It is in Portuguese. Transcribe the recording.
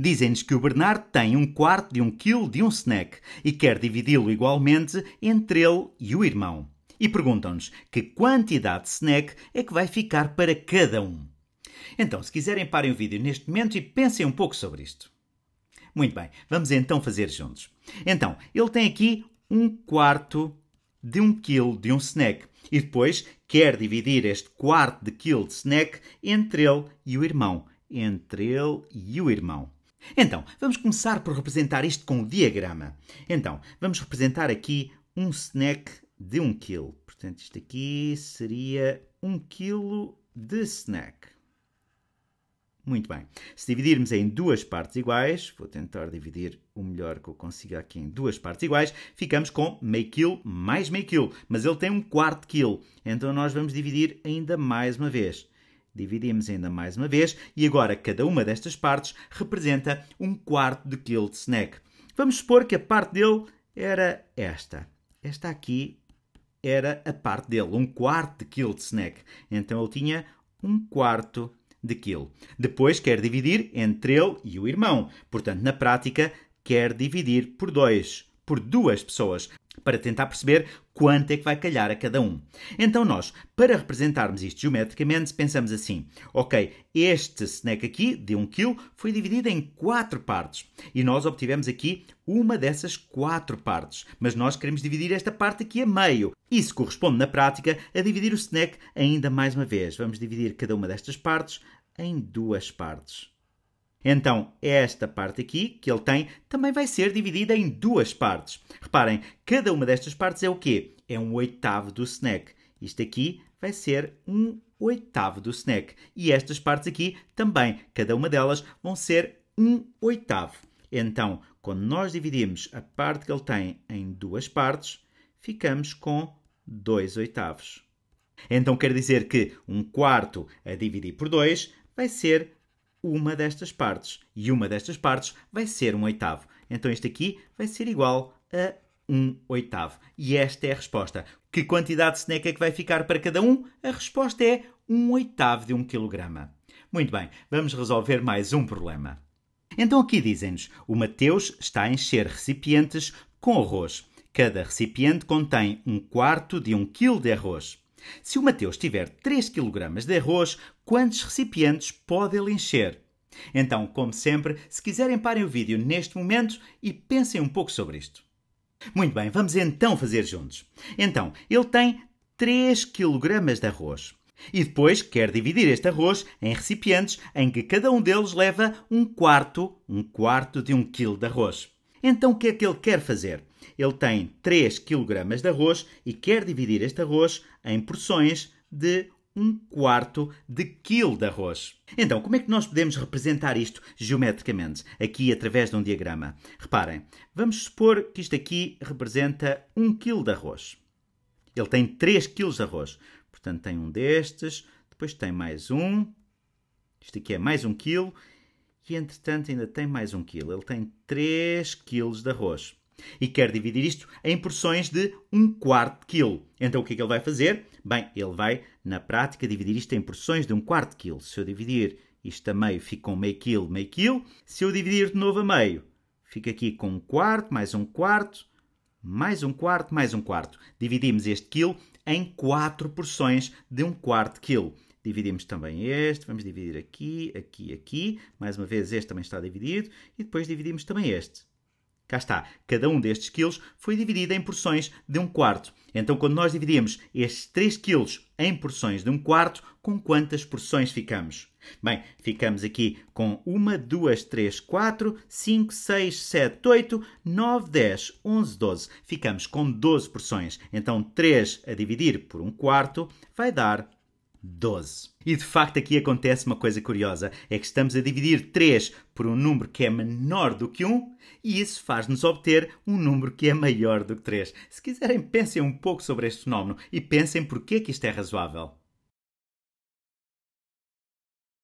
Dizem-nos que o Bernardo tem um quarto de um quilo de um snack e quer dividi-lo igualmente entre ele e o irmão. E perguntam-nos que quantidade de snack é que vai ficar para cada um. Então, se quiserem, parem o vídeo neste momento e pensem um pouco sobre isto. Muito bem, vamos então fazer juntos. Então, ele tem aqui um quarto de um quilo de um snack e depois quer dividir este quarto de quilo de snack entre ele e o irmão. Entre ele e o irmão. Então, vamos começar por representar isto com o diagrama. Então, vamos representar aqui um snack de 1 um kg. Portanto, isto aqui seria 1 um kg de snack. Muito bem. Se dividirmos em duas partes iguais, vou tentar dividir o melhor que eu consiga aqui em duas partes iguais, ficamos com meio quilo mais meio quilo, mas ele tem um quarto quilo. Então nós vamos dividir ainda mais uma vez. Dividimos ainda mais uma vez e agora cada uma destas partes representa um quarto de quilo de snack. Vamos supor que a parte dele era esta. Esta aqui era a parte dele, um quarto de quilo de snack. Então ele tinha um quarto de quilo. Depois quer dividir entre ele e o irmão. Portanto, na prática, quer dividir por dois, por duas pessoas para tentar perceber quanto é que vai calhar a cada um. Então nós, para representarmos isto geometricamente, pensamos assim, ok, este snack aqui, de 1 um kg, foi dividido em 4 partes e nós obtivemos aqui uma dessas 4 partes, mas nós queremos dividir esta parte aqui a meio. Isso corresponde, na prática, a dividir o snack ainda mais uma vez. Vamos dividir cada uma destas partes em duas partes. Então, esta parte aqui que ele tem também vai ser dividida em duas partes. Reparem, cada uma destas partes é o quê? É um oitavo do snack. Isto aqui vai ser um oitavo do snack. E estas partes aqui também, cada uma delas, vão ser um oitavo. Então, quando nós dividimos a parte que ele tem em duas partes, ficamos com 2 oitavos. Então quer dizer que um quarto a dividir por 2 vai ser uma destas partes. E uma destas partes vai ser um oitavo. Então este aqui vai ser igual a um oitavo. E esta é a resposta. Que quantidade de snack é que vai ficar para cada um? A resposta é um oitavo de um quilograma. Muito bem, vamos resolver mais um problema. Então aqui dizem-nos, o Mateus está a encher recipientes com arroz. Cada recipiente contém um quarto de um quilo de arroz. Se o Mateus tiver 3 kg de arroz, quantos recipientes pode ele encher? Então, como sempre, se quiserem parem o vídeo neste momento e pensem um pouco sobre isto. Muito bem, vamos então fazer juntos. Então, ele tem 3 kg de arroz. E depois quer dividir este arroz em recipientes em que cada um deles leva um quarto, um quarto de um quilo de arroz. Então o que é que ele quer fazer? Ele tem 3 kg de arroz e quer dividir este arroz em porções de um quarto de quilo de arroz. Então, como é que nós podemos representar isto geometricamente? Aqui através de um diagrama. Reparem, vamos supor que isto aqui representa 1 quilo de arroz. Ele tem 3 quilos de arroz. Portanto, tem um destes, depois tem mais um, isto aqui é mais um quilo, e entretanto ainda tem mais um quilo. Ele tem 3 quilos de arroz e quer dividir isto em porções de um quarto de quilo. Então o que é que ele vai fazer? Bem, ele vai, na prática, dividir isto em porções de um quarto de quilo. Se eu dividir isto a meio, fica com um meio quilo, meio quilo. Se eu dividir de novo a meio, fica aqui com um quarto, mais um quarto, mais um quarto, mais um quarto. Dividimos este quilo em quatro porções de um quarto de quilo. Dividimos também este, vamos dividir aqui, aqui, aqui. Mais uma vez, este também está dividido. E depois dividimos também este. Cá está, cada um destes quilos foi dividido em porções de um quarto. Então, quando nós dividimos estes 3 quilos em porções de um quarto, com quantas porções ficamos? Bem, ficamos aqui com 1, 2, 3, 4, 5, 6, 7, 8, 9, 10, 11, 12. Ficamos com 12 porções. Então, 3 a dividir por 1 quarto vai dar 12. E de facto aqui acontece uma coisa curiosa, é que estamos a dividir 3 por um número que é menor do que 1 e isso faz-nos obter um número que é maior do que 3. Se quiserem, pensem um pouco sobre este fenómeno e pensem porque é que isto é razoável.